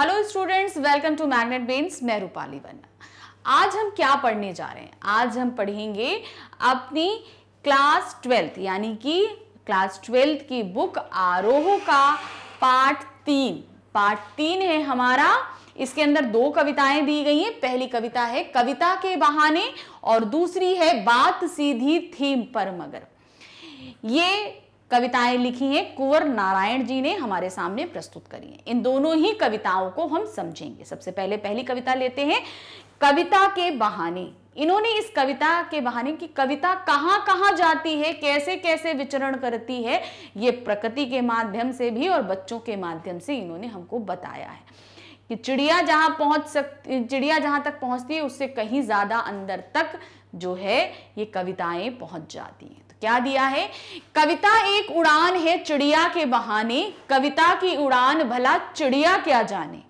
hello students welcome to Magnet Brains मैं रूपाली वर्मा आज हम क्या पढ़ने जा रहे हैं आज हम पढ़ेंगे अपनी क्लास ट्वेल्थ यानी कि क्लास ट्वेल्थ की बुक आरोह का पार्ट तीन पार्ट तीन है हमारा इसके अंदर दो कविताएं दी गई हैं पहली कविता है कविता के बहाने और दूसरी है बात सीधी थीम पर मगर ये कविताएं लिखी हैं कुंवर नारायण जी ने हमारे सामने प्रस्तुत करी हैं इन दोनों ही कविताओं को हम समझेंगे सबसे पहले पहली कविता लेते हैं कविता के बहाने इन्होंने इस कविता के बहाने की कविता कहाँ कहाँ जाती है कैसे कैसे विचरण करती है ये प्रकृति के माध्यम से भी और बच्चों के माध्यम से इन्होंने हमको बताया है कि चिड़िया जहाँ पहुँच सकती चिड़िया जहाँ तक पहुँचती है उससे कहीं ज़्यादा अंदर तक जो है ये कविताएं पहुँच जाती हैं क्या दिया है कविता एक उड़ान है चिड़िया के बहाने कविता की उड़ान भला चिड़िया क्या जाने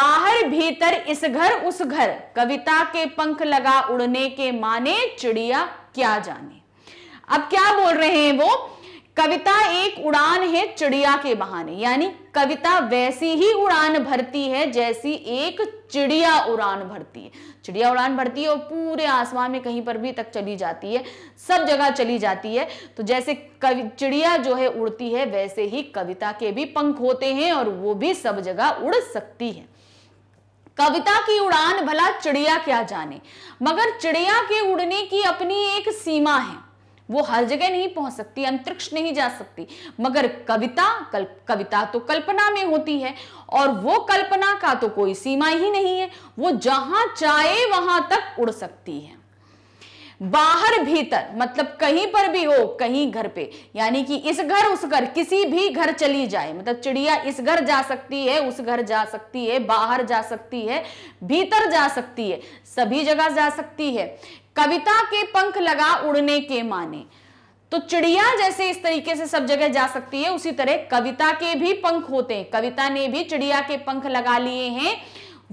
बाहर भीतर इस घर उस घर कविता के पंख लगा उड़ने के माने चिड़िया क्या जाने अब क्या बोल रहे हैं वो कविता एक उड़ान है चिड़िया के बहाने यानी कविता वैसी ही उड़ान भरती है जैसी एक चिड़िया उड़ान भरती है चिड़िया उड़ान भरती है और पूरे आसमान में कहीं पर भी तक चली जाती है सब जगह चली जाती है तो जैसे कवि चिड़िया जो है उड़ती है वैसे ही कविता के भी पंख होते हैं और वो भी सब जगह उड़ सकती है कविता की उड़ान भला चिड़िया क्या जाने मगर चिड़िया के उड़ने की अपनी एक सीमा है वो हर जगह नहीं पहुंच सकती अंतरिक्ष नहीं जा सकती मगर कविता कल, कविता तो कल्पना में होती है और वो कल्पना का तो कोई सीमा ही नहीं है वो जहां चाहे वहां तक उड़ सकती है बाहर भीतर मतलब कहीं पर भी हो कहीं घर पे यानी कि इस घर उस घर किसी भी घर चली जाए मतलब चिड़िया इस घर जा सकती है उस घर जा सकती है बाहर जा सकती है भीतर जा सकती है सभी जगह जा सकती है कविता के पंख लगा उड़ने के माने तो चिड़िया जैसे इस तरीके से सब जगह जा सकती है उसी तरह कविता के भी पंख होते हैं कविता ने भी चिड़िया के पंख लगा लिए हैं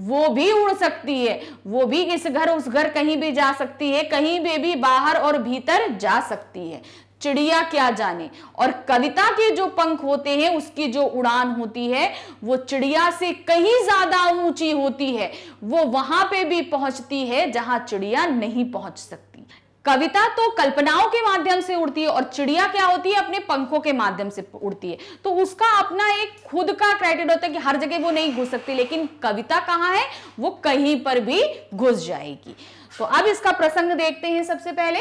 वो भी उड़ सकती है वो भी इस घर उस घर कहीं भी जा सकती है कहीं भी भी बाहर और भीतर जा सकती है चिड़िया क्या जाने और कविता के जो पंख होते हैं उसकी जो उड़ान होती है वो चिड़िया से कहीं ज्यादा ऊंची होती है वो वहां पे भी पहुंचती है जहां चिड़िया नहीं पहुंच सकती कविता तो कल्पनाओं के माध्यम से उड़ती है और चिड़िया क्या होती है अपने पंखों के माध्यम से उड़ती है तो उसका अपना एक खुद का क्राइटेरिया होता है कि हर जगह वो नहीं घुस सकती लेकिन कविता कहाँ है वो कहीं पर भी घुस जाएगी तो अब इसका प्रसंग देखते हैं सबसे पहले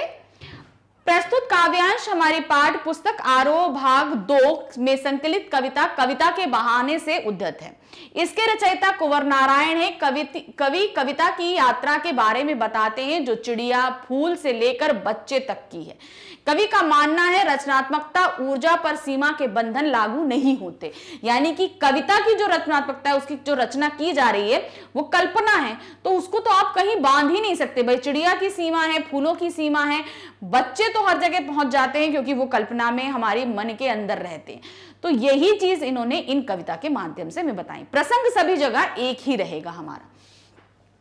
प्रस्तुत काव्यांश हमारे पाठ पुस्तक आरोह भाग दो में संकलित कविता कविता के बहाने से उद्धत है इसके रचयिता कुंवर नारायण है कवि कवि कविता की यात्रा के बारे में बताते हैं जो चिड़िया फूल से लेकर बच्चे तक की है कवि का मानना है रचनात्मकता ऊर्जा पर सीमा के बंधन लागू नहीं होते यानी कि कविता की जो रचनात्मकता है उसकी जो रचना की जा रही है वो कल्पना है तो उसको तो आप कहीं बांध ही नहीं सकते भाई चिड़िया की सीमा है फूलों की सीमा है बच्चे तो हर जगह पहुंच जाते हैं क्योंकि वो कल्पना में हमारे मन के अंदर रहते हैं तो यही चीज इन्होंने इन कविता के माध्यम से मैं बताई प्रसंग सभी जगह एक ही रहेगा हमारा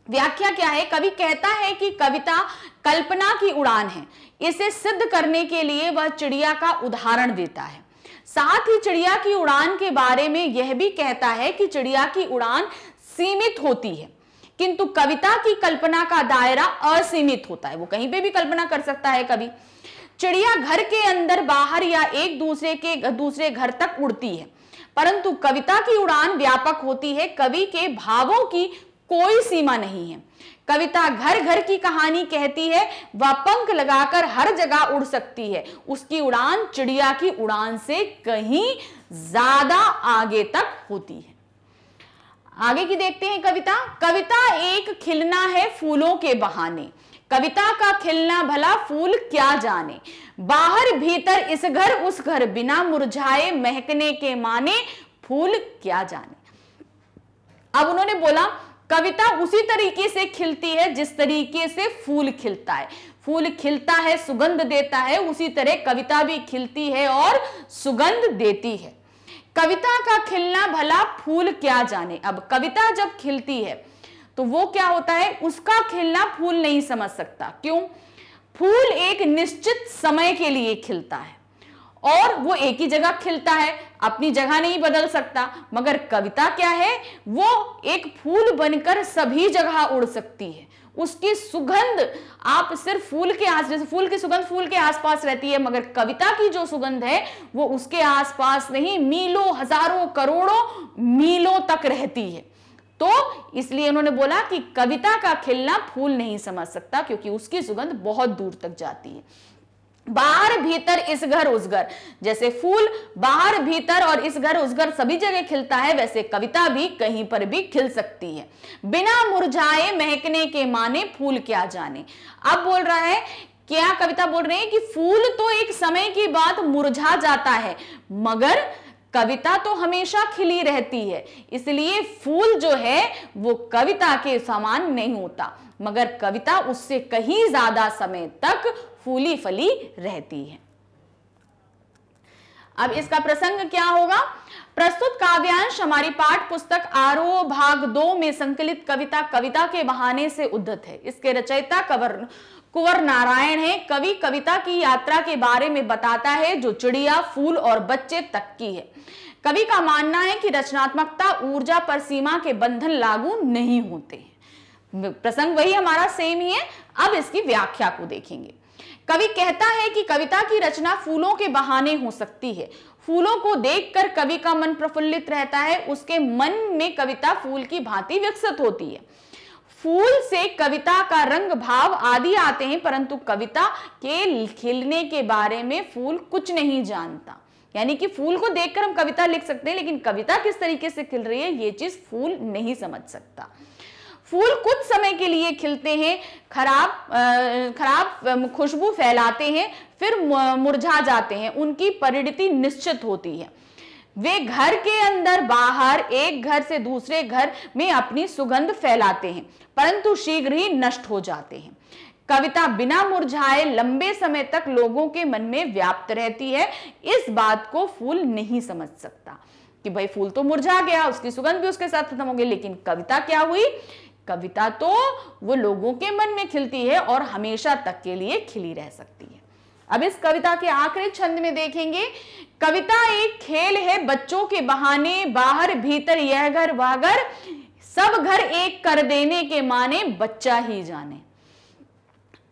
व्याख्या क्या है कवि कहता है कि कविता कल्पना की उड़ान है इसे सिद्ध करने के लिए वह चिड़िया का उदाहरण देता है साथ ही चिड़िया की उड़ान के बारे में यह भी कहता है कि चिड़िया की उड़ान सीमित होती है किंतु कविता की कल्पना का दायरा असीमित होता है वो कहीं पे भी कल्पना कर सकता है कभी चिड़िया घर के अंदर बाहर या एक दूसरे के दूसरे घर तक उड़ती है परंतु कविता की उड़ान व्यापक होती है कवि के भावों की कोई सीमा नहीं है कविता घर घर की कहानी कहती है वह पंख लगाकर हर जगह उड़ सकती है उसकी उड़ान चिड़िया की उड़ान से कहीं ज्यादा आगे तक होती है आगे की देखते हैं कविता कविता एक खिलना है फूलों के बहाने कविता का खिलना भला फूल क्या जाने बाहर भीतर इस घर उस घर बिना मुरझाए महकने के माने फूल क्या जाने अब उन्होंने बोला कविता उसी तरीके से खिलती है जिस तरीके से फूल खिलता है फूल खिलता है सुगंध देता है उसी तरह कविता भी खिलती है और सुगंध देती है कविता का खिलना भला फूल क्या जाने अब कविता जब खिलती है तो वो क्या होता है उसका खिलना फूल नहीं समझ सकता क्यों फूल एक निश्चित समय के लिए खिलता है और वो एक ही जगह खिलता है अपनी जगह नहीं बदल सकता मगर कविता क्या है वो एक फूल बनकर सभी जगह उड़ सकती है उसकी सुगंध आप सिर्फ फूल के आस जैसे फूल की सुगंध फूल के आसपास रहती है मगर कविता की जो सुगंध है वो उसके आसपास नहीं मीलों हजारों करोड़ों मीलों तक रहती है तो इसलिए उन्होंने बोला कि कविता का खिलना फूल नहीं समझ सकता क्योंकि उसकी सुगंध बहुत दूर तक जाती है बाहर भीतर इस घर उस घर जैसे फूल बाहर भीतर और इस घर उस घर सभी जगह खिलता है वैसे कविता भी कहीं पर भी खिल सकती है बिना मुरझाए महकने के माने फूल क्या जाने अब बोल रहा है क्या कविता बोल रहे हैं कि फूल तो एक समय के बाद मुरझा जाता है मगर कविता तो हमेशा खिली रहती है इसलिए फूल जो है वो कविता के समान नहीं होता मगर कविता उससे कहीं ज्यादा समय तक फूली फली रहती है अब इसका प्रसंग क्या होगा प्रस्तुत काव्यांश हमारी पाठ पुस्तक आरोह भाग दो में संकलित कविता कविता के बहाने से उद्धत है इसके रचयिता कवर कुंवर नारायण है कवि कविता की यात्रा के बारे में बताता है जो चिड़िया फूल और बच्चे तक की है कवि का मानना है कि रचनात्मकता ऊर्जा पर सीमा के बंधन लागू नहीं होते प्रसंग वही हमारा सेम ही है अब इसकी व्याख्या को देखेंगे कवि कहता है कि कविता की रचना फूलों के बहाने हो सकती है फूलों को देखकर कवि का मन प्रफुल्लित रहता है उसके मन में कविता फूल की भांति विकसित होती है फूल से कविता का रंग भाव आदि आते हैं परंतु कविता के खिलने के बारे में फूल कुछ नहीं जानता यानी कि फूल को देखकर हम कविता लिख सकते हैं लेकिन कविता किस तरीके से खिल रही है ये चीज फूल नहीं समझ सकता फूल कुछ समय के लिए खिलते हैं खराब खराब खुशबू फैलाते हैं फिर मुरझा जाते हैं उनकी परिणति निश्चित होती है वे घर के अंदर बाहर एक घर से दूसरे घर में अपनी सुगंध फैलाते हैं परंतु शीघ्र ही नष्ट हो जाते हैं कविता बिना मुरझाए लंबे समय तक लोगों के मन में व्याप्त रहती है इस बात को फूल नहीं समझ सकता कि भाई फूल तो मुरझा गया उसकी सुगंध भी उसके साथ खत्म हो गई लेकिन कविता क्या हुई कविता तो वो लोगों के मन में खिलती है और हमेशा तक के लिए खिली रह सकती है अब इस कविता के आखिरी छंद में देखेंगे कविता एक खेल है बच्चों के बहाने बाहर भीतर यह घर वह घर सब घर एक कर देने के माने बच्चा ही जाने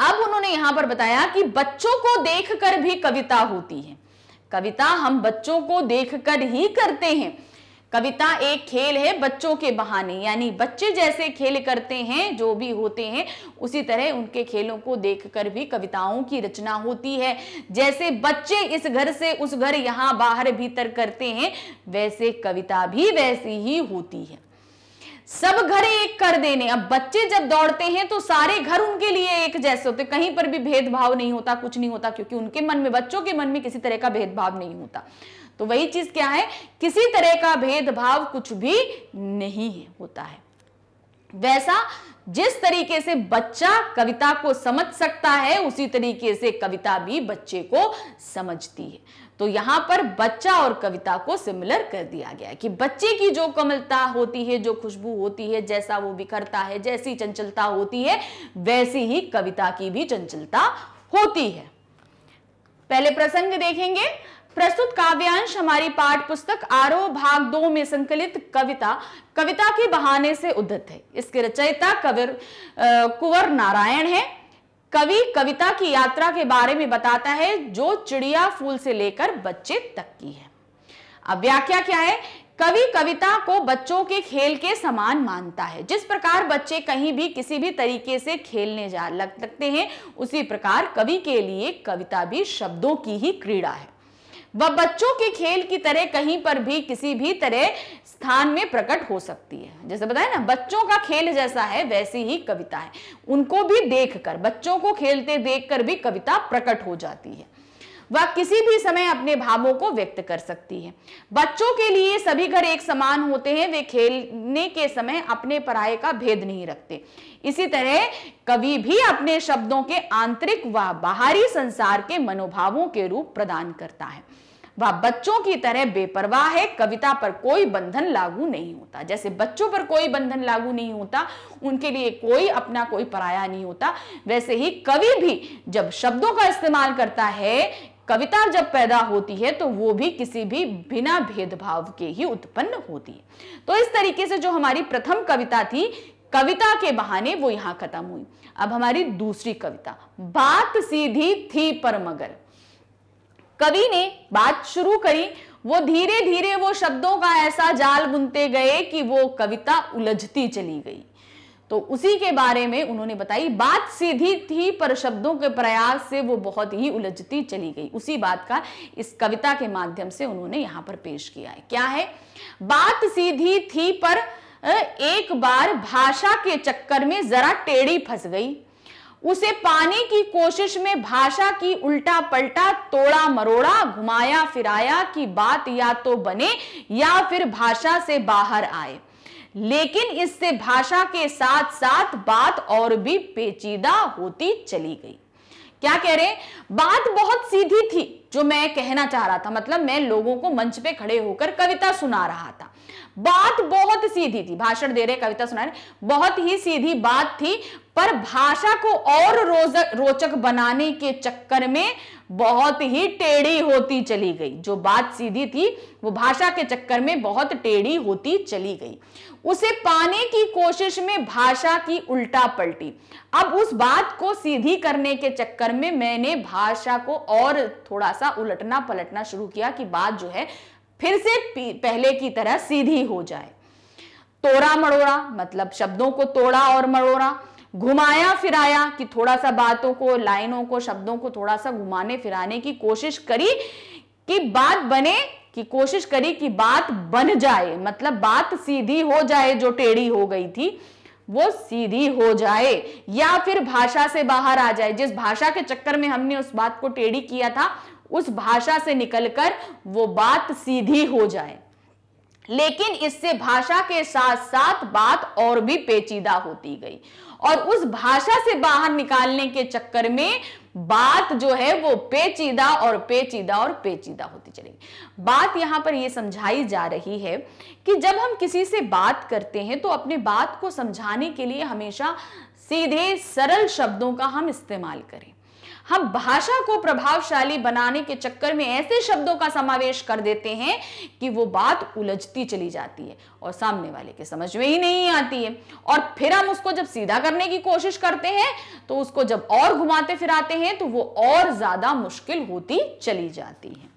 अब उन्होंने यहां पर बताया कि बच्चों को देखकर भी कविता होती है कविता हम बच्चों को देखकर ही करते हैं कविता एक खेल है बच्चों के बहाने यानी बच्चे जैसे खेल करते हैं जो भी होते हैं उसी तरह उनके खेलों को देखकर भी कविताओं की रचना होती है जैसे बच्चे इस घर से उस घर यहाँ बाहर भीतर करते हैं वैसे कविता भी वैसी ही होती है सब घर एक कर देने अब बच्चे जब दौड़ते हैं तो सारे घर उनके लिए एक जैसे होते कहीं पर भी भेदभाव नहीं होता कुछ नहीं होता क्योंकि उनके मन में बच्चों के मन में किसी तरह का भेदभाव नहीं होता तो वही चीज क्या है किसी तरह का भेदभाव कुछ भी नहीं है होता है वैसा जिस तरीके से बच्चा कविता को समझ सकता है उसी तरीके से कविता भी बच्चे को समझती है तो यहां पर बच्चा और कविता को सिमिलर कर दिया गया कि बच्चे की जो कमलता होती है जो खुशबू होती है जैसा वो बिखरता है जैसी चंचलता होती है वैसी ही कविता की भी चंचलता होती है पहले प्रसंग देखेंगे प्रस्तुत काव्यांश हमारी पाठ पुस्तक आरोह भाग दो में संकलित कविता कविता के बहाने से उद्धत है इसके रचयिता कविर कुंवर नारायण है कवि कविता की यात्रा के बारे में बताता है जो चिड़िया फूल से लेकर बच्चे तक की है अब व्याख्या क्या है कवि कविता को बच्चों के खेल के समान मानता है जिस प्रकार बच्चे कहीं भी किसी भी तरीके से खेलने जा लग सकते हैं उसी प्रकार कवि के लिए कविता भी शब्दों की ही क्रीड़ा है वह बच्चों के खेल की तरह कहीं पर भी किसी भी तरह स्थान में प्रकट हो सकती है जैसे बताए ना बच्चों का खेल जैसा है वैसी ही कविता है उनको भी देखकर बच्चों को खेलते देखकर भी कविता प्रकट हो जाती है वह किसी भी समय अपने भावों को व्यक्त कर सकती है बच्चों के लिए सभी घर एक समान होते हैं वे खेलने के समय अपने पराये का भेद नहीं रखते इसी तरह कवि भी अपने शब्दों के आंतरिक व बाहरी संसार के मनोभावों के रूप प्रदान करता है वह बच्चों की तरह बेपरवाह है कविता पर कोई बंधन लागू नहीं होता जैसे बच्चों पर कोई बंधन लागू नहीं होता उनके लिए कोई अपना कोई पराया नहीं होता वैसे ही कवि भी जब शब्दों का इस्तेमाल करता है कविता जब पैदा होती है तो वो भी किसी भी बिना भेदभाव के ही उत्पन्न होती है तो इस तरीके से जो हमारी प्रथम कविता थी कविता के बहाने वो यहां खत्म हुई अब हमारी दूसरी कविता बात सीधी थी पर मगर कवि ने बात शुरू करी वो धीरे धीरे वो शब्दों का ऐसा जाल बुनते गए कि वो कविता उलझती चली गई तो उसी के बारे में उन्होंने बताई बात सीधी थी पर शब्दों के प्रयास से वो बहुत ही उलझती चली गई उसी बात का इस कविता के माध्यम से उन्होंने यहां पर पेश किया है क्या है बात सीधी थी पर एक बार भाषा के चक्कर में जरा टेढ़ी फंस गई उसे पाने की कोशिश में भाषा की उल्टा पलटा तोड़ा मरोड़ा घुमाया फिराया की बात या तो बने या फिर भाषा से बाहर आए लेकिन इससे भाषा के साथ साथ बात और भी पेचीदा होती चली गई क्या कह रहे बात बहुत सीधी थी जो मैं कहना चाह रहा था मतलब मैं लोगों को मंच पे खड़े होकर कविता सुना रहा था बात बहुत सीधी थी भाषण दे रहे कविता सुना रहे बहुत ही सीधी बात थी पर भाषा को और रोचक बनाने के चक्कर में बहुत ही टेढ़ी होती चली गई जो बात सीधी थी वो भाषा के चक्कर में बहुत टेढ़ी होती चली गई उसे पाने की कोशिश में भाषा की उल्टा पलटी अब उस बात को सीधी करने के चक्कर में मैंने भाषा को और थोड़ा सा उलटना पलटना शुरू किया कि बात जो है फिर से पहले की तरह सीधी हो जाए तोड़ा मड़ोड़ा मतलब शब्दों को तोड़ा और मड़ोड़ा घुमाया फिराया कि थोड़ा सा बातों को लाइनों को शब्दों को थोड़ा सा घुमाने फिराने की कोशिश करी कि बात बने कि कोशिश करी कि बात बन जाए मतलब बात सीधी हो जाए जो टेढ़ी हो गई थी वो सीधी हो जाए या फिर भाषा से बाहर आ जाए जिस भाषा के चक्कर में हमने उस बात को टेढ़ी किया था उस भाषा से निकलकर वो बात सीधी हो जाए लेकिन इससे भाषा के साथ साथ बात और भी पेचीदा होती गई और उस भाषा से बाहर निकालने के चक्कर में बात जो है वो पेचीदा और पेचीदा और पेचीदा होती चलेगी बात यहां पर ये समझाई जा रही है कि जब हम किसी से बात करते हैं तो अपने बात को समझाने के लिए हमेशा सीधे सरल शब्दों का हम इस्तेमाल करें हम भाषा को प्रभावशाली बनाने के चक्कर में ऐसे शब्दों का समावेश कर देते हैं कि वो बात उलझती चली जाती है और सामने वाले के समझ में ही नहीं आती है और फिर हम उसको जब सीधा करने की कोशिश करते हैं तो उसको जब और घुमाते फिराते हैं तो वो और ज्यादा मुश्किल होती चली जाती है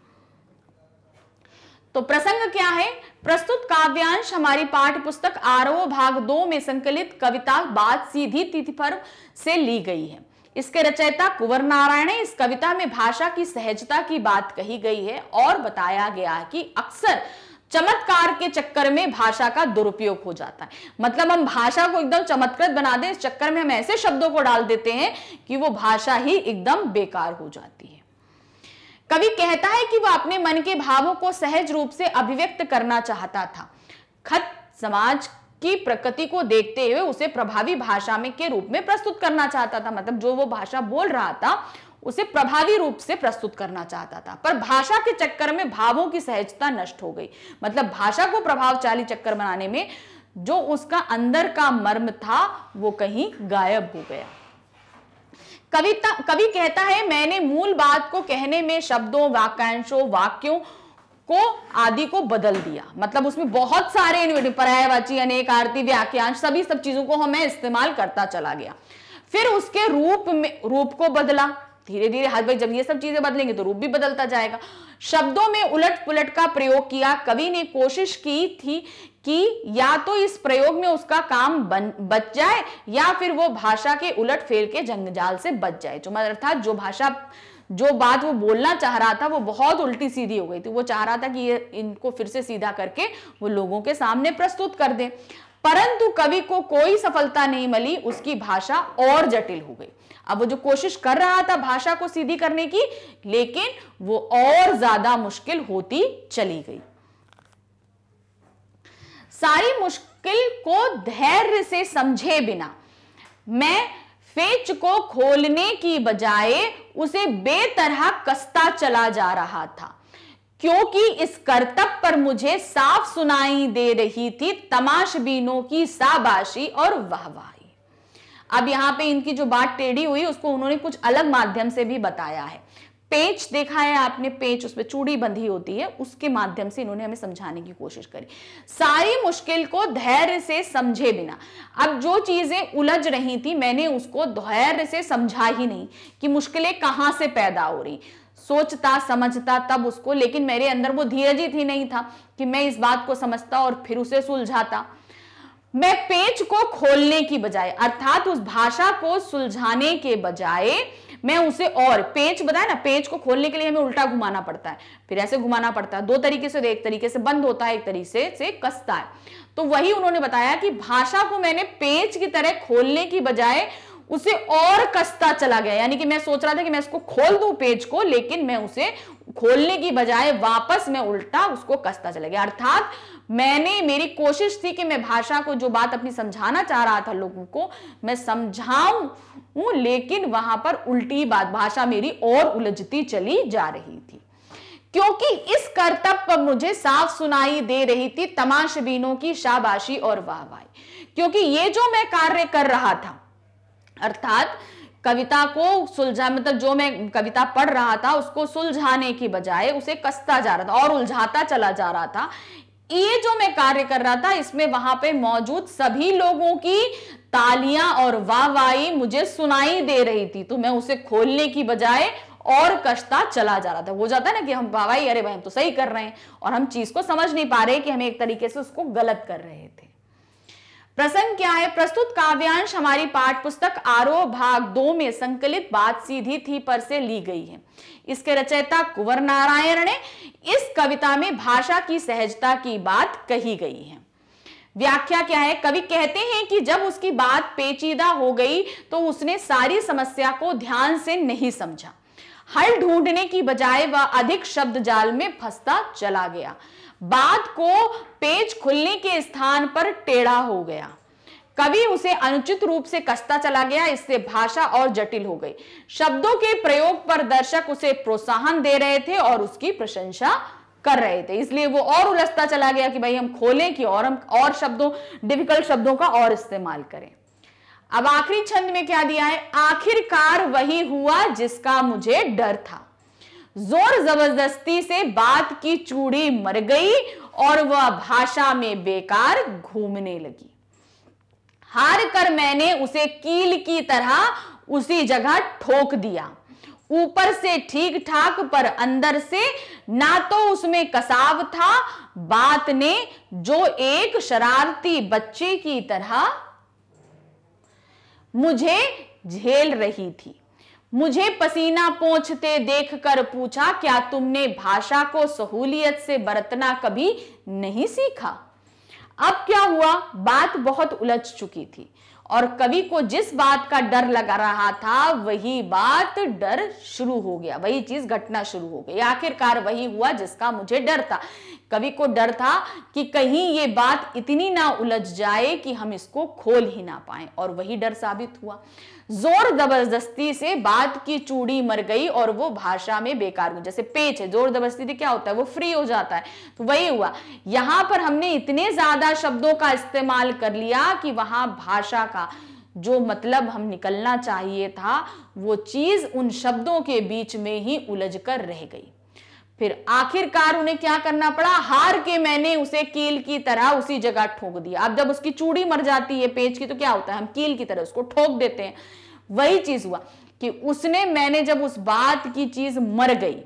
तो प्रसंग क्या है प्रस्तुत काव्यांश हमारी पाठ पुस्तक आरओ भाग दो में संकलित कविता बात सीधी तिथि पर से ली गई है इसके रचयिता कुंवर नारायण इस कविता में भाषा की सहजता की बात कही गई है और बताया गया कि अक्सर चमत्कार के चक्कर में भाषा का दुरुपयोग हो जाता है मतलब हम भाषा को एकदम चमत्कृत बना दें इस चक्कर में हम ऐसे शब्दों को डाल देते हैं कि वो भाषा ही एकदम बेकार हो जाती है कवि कहता है कि वह अपने मन के भावों को सहज रूप से अभिव्यक्त करना चाहता था खत समाज की प्रकृति को देखते हुए उसे प्रभावी भाषा में के रूप में प्रस्तुत करना चाहता था मतलब जो वो भाषा बोल रहा था उसे प्रभावी रूप से प्रस्तुत करना चाहता था पर भाषा के चक्कर में भावों की सहजता नष्ट हो गई मतलब भाषा को प्रभावशाली चक्कर बनाने में जो उसका अंदर का मर्म था वो कहीं गायब हो गया कविता कवि कहता है मैंने मूल बात को कहने में शब्दों वाक्यांशों वाक्यों को आदि को बदल दिया मतलब उसमें बहुत सारे पर्यायवाची अनेक आरती व्याख्यांश सभी सब चीजों को हमें इस्तेमाल करता चला गया फिर उसके रूप में रूप को बदला धीरे धीरे हाथ भाई जब ये सब चीजें बदलेंगे तो रूप भी बदलता जाएगा शब्दों में उलट पुलट का प्रयोग किया कवि ने कोशिश की थी कि या तो इस प्रयोग में उसका काम बन बच जाए या फिर वो भाषा के उलट फेर के जंगजाल से बच जाए जो अर्थात मतलब जो भाषा जो बात वो बोलना चाह रहा था वो बहुत उल्टी सीधी हो गई थी वो चाह रहा था कि ये इनको फिर से सीधा करके वो लोगों के सामने प्रस्तुत कर दे परंतु कवि को कोई सफलता नहीं मिली उसकी भाषा और जटिल हो गई अब वो जो कोशिश कर रहा था भाषा को सीधी करने की लेकिन वो और ज्यादा मुश्किल होती चली गई सारी मुश्किल को धैर्य से समझे बिना मैं फेच को खोलने की बजाय उसे बेतरह कसता चला जा रहा था क्योंकि इस करतब पर मुझे साफ सुनाई दे रही थी तमाशबीनों की साबाशी और वाहवाही अब यहां पे इनकी जो बात टेढ़ी हुई उसको उन्होंने कुछ अलग माध्यम से भी बताया है पेच देखा है आपने पेच उसमें चूड़ी बंधी होती है उसके माध्यम से इन्होंने हमें समझाने की कोशिश करी सारी मुश्किल को धैर्य से समझे बिना अब जो चीजें उलझ रही थी मैंने उसको धैर्य से समझा ही नहीं कि मुश्किलें कहां से पैदा हो रही सोचता समझता तब उसको लेकिन मेरे अंदर वो धीरज ही थी नहीं था कि मैं इस बात को समझता और फिर उसे सुलझाता मैं पेच को खोलने की बजाय अर्थात उस भाषा को सुलझाने के बजाय मैं उसे और पेज बताया ना पेज को खोलने के लिए हमें उल्टा घुमाना पड़ता है फिर ऐसे घुमाना पड़ता है दो तरीके से एक तरीके से बंद होता है एक तरीके से कसता है तो वही उन्होंने बताया कि भाषा को मैंने पेज की तरह खोलने की बजाय उसे और कसता चला गया यानी कि मैं सोच रहा था कि मैं इसको खोल दू पेज को लेकिन मैं उसे खोलने की बजाय वापस मैं उल्टा उसको कसता चला गया अर्थात मैंने मेरी कोशिश थी कि मैं भाषा को जो बात अपनी समझाना चाह रहा था लोगों को मैं समझाऊं लेकिन वहां पर उल्टी बात भाषा मेरी और उलझती चली जा रही थी क्योंकि इस करतब पर मुझे साफ सुनाई दे रही थी तमाशबीनों की शाबाशी और वाहवाही क्योंकि ये जो मैं कार्य कर रहा था अर्थात कविता को सुलझा मतलब जो मैं कविता पढ़ रहा था उसको सुलझाने की बजाय उसे कसता जा रहा था और उलझाता चला जा रहा था ये जो मैं कार्य कर रहा था इसमें वहां पे मौजूद सभी लोगों की तालियां और वाहवाही मुझे सुनाई दे रही थी तो मैं उसे खोलने की बजाय और कष्टा चला जा रहा था हो जाता है ना कि हम भाई अरे भाई हम तो सही कर रहे हैं और हम चीज को समझ नहीं पा रहे कि हम एक तरीके से उसको गलत कर रहे थे प्रसंग क्या है प्रस्तुत काव्यांश हमारी पाठ पुस्तक आरोह भाग दो में संकलित बात सीधी थी पर से ली गई है इसके रचयिता कुंवर नारायण ने इस कविता में भाषा की सहजता की बात कही गई है व्याख्या क्या है कवि कहते हैं कि जब उसकी बात पेचीदा हो गई तो उसने सारी समस्या को ध्यान से नहीं समझा हल ढूंढने की बजाय वह अधिक शब्द जाल में फंसता चला गया बाद को पेज खुलने के स्थान पर टेढ़ा हो गया कवि उसे अनुचित रूप से कसता चला गया इससे भाषा और जटिल हो गई शब्दों के प्रयोग पर दर्शक उसे प्रोत्साहन दे रहे थे और उसकी प्रशंसा कर रहे थे इसलिए वो और उलझता चला गया कि भाई हम खोलें कि और हम और शब्दों डिफिकल्ट शब्दों का और इस्तेमाल करें अब आखिरी छंद में क्या दिया है आखिरकार वही हुआ जिसका मुझे डर था जोर जबरदस्ती से बात की चूड़ी मर गई और वह भाषा में बेकार घूमने लगी हार कर मैंने उसे कील की तरह उसी जगह ठोक दिया ऊपर से ठीक ठाक पर अंदर से ना तो उसमें कसाव था बात ने जो एक शरारती बच्चे की तरह मुझे झेल रही थी मुझे पसीना पोंछते देखकर पूछा क्या तुमने भाषा को सहूलियत से बरतना कभी नहीं सीखा अब क्या हुआ बात बहुत उलझ चुकी थी और कवि को जिस बात का डर लग रहा था वही बात डर शुरू हो गया वही चीज घटना शुरू हो गई आखिरकार वही हुआ जिसका मुझे डर था कवि को डर था कि कहीं ये बात इतनी ना उलझ जाए कि हम इसको खोल ही ना पाए और वही डर साबित हुआ जोर जबरदस्ती से बात की चूड़ी मर गई और वो भाषा में बेकार हुई जैसे पेच है जोर जबरदस्ती से क्या होता है वो फ्री हो जाता है तो वही हुआ यहां पर हमने इतने ज्यादा शब्दों का इस्तेमाल कर लिया कि वहां भाषा का जो मतलब हम निकलना चाहिए था वो चीज उन शब्दों के बीच में ही उलझ कर रह गई फिर आखिरकार उन्हें क्या करना पड़ा हार के मैंने उसे कील की तरह उसी जगह ठोक दिया अब जब उसकी चूड़ी मर जाती है पेज की तो क्या होता है हम कील की तरह उसको ठोक देते हैं वही चीज हुआ कि उसने मैंने जब उस बात की चीज मर गई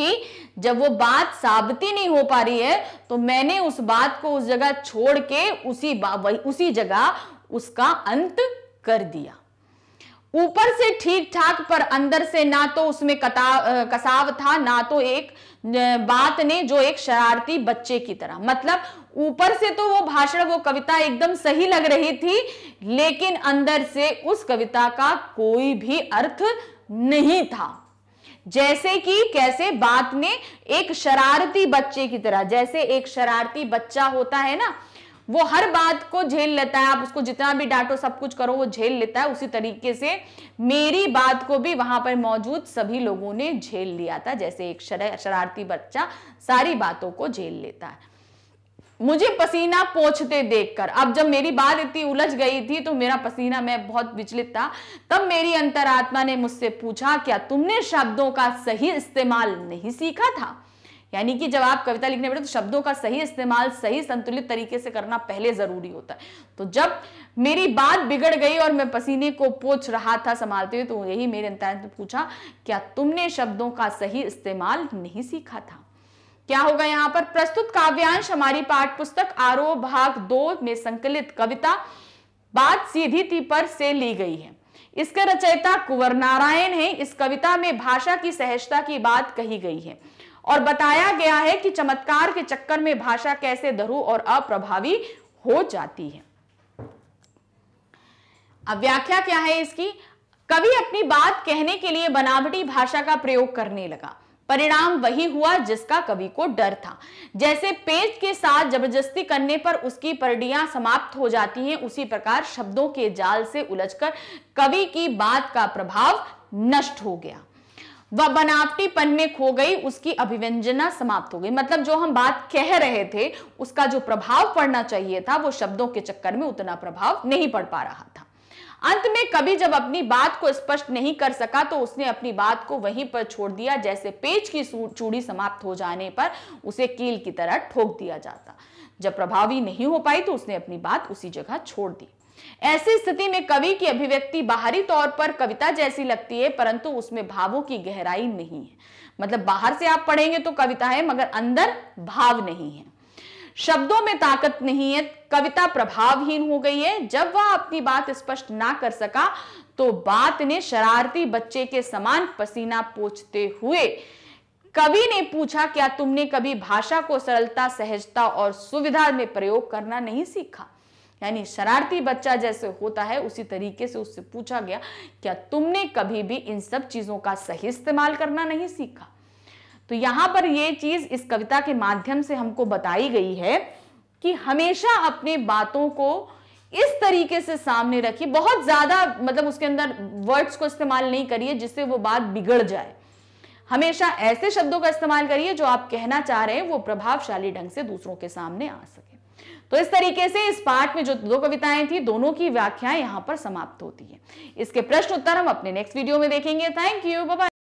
कि जब वो बात साबती नहीं हो पा रही है तो मैंने उस बात को उस जगह छोड़ के उसी उसी जगह उसका अंत कर दिया ऊपर से ठीक ठाक पर अंदर से ना तो उसमें कता कसाव था ना तो एक बात ने जो एक शरारती बच्चे की तरह मतलब ऊपर से तो वो भाषण वो कविता एकदम सही लग रही थी लेकिन अंदर से उस कविता का कोई भी अर्थ नहीं था जैसे कि कैसे बात ने एक शरारती बच्चे की तरह जैसे एक शरारती बच्चा होता है ना वो हर बात को झेल लेता है आप उसको जितना भी डांटो सब कुछ करो वो झेल लेता है उसी तरीके से मेरी बात को भी वहां पर मौजूद सभी लोगों ने झेल लिया था जैसे एक शरारती बच्चा सारी बातों को झेल लेता है मुझे पसीना पोछते देखकर अब जब मेरी बात इतनी उलझ गई थी तो मेरा पसीना मैं बहुत विचलित था तब मेरी अंतरात्मा ने मुझसे पूछा क्या तुमने शब्दों का सही इस्तेमाल नहीं सीखा था यानी कि जब आप कविता लिखने बैठे तो शब्दों का सही इस्तेमाल सही संतुलित तरीके से करना पहले जरूरी होता है तो जब मेरी बात बिगड़ गई और मैं पसीने को पोछ रहा था संभालते हुए तो यही मेरे अंतर ने तो पूछा क्या तुमने शब्दों का सही इस्तेमाल नहीं सीखा था क्या होगा यहाँ पर प्रस्तुत काव्यांश हमारी पाठ पुस्तक आरोह भाग दो में संकलित कविता बात सीधी थी पर से ली गई है इसके रचयिता कुंवर नारायण है इस कविता में भाषा की सहजता की बात कही गई है और बताया गया है कि चमत्कार के चक्कर में भाषा कैसे धरू और अप्रभावी हो जाती है अब व्याख्या क्या है इसकी कवि अपनी बात कहने के लिए बनावटी भाषा का प्रयोग करने लगा परिणाम वही हुआ जिसका कवि को डर था जैसे पेज के साथ जबरदस्ती करने पर उसकी परडियां समाप्त हो जाती हैं उसी प्रकार शब्दों के जाल से उलझकर कवि की बात का प्रभाव नष्ट हो गया वह बनावटी पन में खो गई उसकी अभिव्यंजना समाप्त हो गई मतलब जो हम बात कह रहे थे उसका जो प्रभाव पड़ना चाहिए था वो शब्दों के चक्कर में उतना प्रभाव नहीं पड़ पा रहा था अंत में कभी जब अपनी बात को स्पष्ट नहीं कर सका तो उसने अपनी बात को वहीं पर छोड़ दिया जैसे पेज की चूड़ी समाप्त हो जाने पर उसे कील की तरह ठोक दिया जाता जब प्रभावी नहीं हो पाई तो उसने अपनी बात उसी जगह छोड़ दी ऐसी स्थिति में कवि की अभिव्यक्ति बाहरी तौर पर कविता जैसी लगती है परंतु उसमें भावों की गहराई नहीं है मतलब बाहर से आप पढ़ेंगे तो कविता है मगर अंदर भाव नहीं है शब्दों में ताकत नहीं है कविता प्रभावहीन हो गई है जब वह अपनी बात स्पष्ट ना कर सका तो बात ने शरारती बच्चे के समान पसीना पोछते हुए कवि ने पूछा क्या तुमने कभी भाषा को सरलता सहजता और सुविधा में प्रयोग करना नहीं सीखा यानी शरारती बच्चा जैसे होता है उसी तरीके से उससे पूछा गया क्या तुमने कभी भी इन सब चीज़ों का सही इस्तेमाल करना नहीं सीखा तो यहां पर ये चीज़ इस कविता के माध्यम से हमको बताई गई है कि हमेशा अपने बातों को इस तरीके से सामने रखिए बहुत ज़्यादा मतलब उसके अंदर वर्ड्स को इस्तेमाल नहीं करिए जिससे वो बात बिगड़ जाए हमेशा ऐसे शब्दों का इस्तेमाल करिए जो आप कहना चाह रहे हैं वो प्रभावशाली ढंग से दूसरों के सामने आ सके तो इस तरीके से इस पाठ में जो दो कविताएं थी दोनों की व्याख्या यहां पर समाप्त होती है इसके प्रश्न उत्तर हम अपने नेक्स्ट वीडियो में देखेंगे थैंक यू बाय